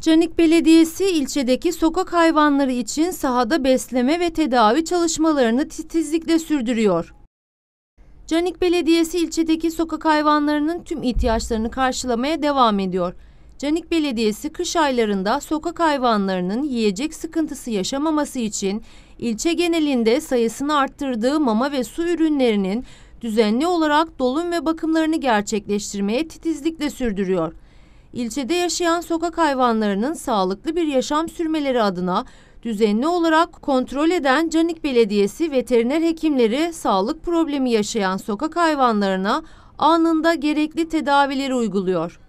Canik Belediyesi ilçedeki sokak hayvanları için sahada besleme ve tedavi çalışmalarını titizlikle sürdürüyor. Canik Belediyesi ilçedeki sokak hayvanlarının tüm ihtiyaçlarını karşılamaya devam ediyor. Canik Belediyesi kış aylarında sokak hayvanlarının yiyecek sıkıntısı yaşamaması için ilçe genelinde sayısını arttırdığı mama ve su ürünlerinin düzenli olarak dolum ve bakımlarını gerçekleştirmeye titizlikle sürdürüyor ilçede yaşayan sokak hayvanlarının sağlıklı bir yaşam sürmeleri adına düzenli olarak kontrol eden Canik Belediyesi veteriner hekimleri sağlık problemi yaşayan sokak hayvanlarına anında gerekli tedavileri uyguluyor.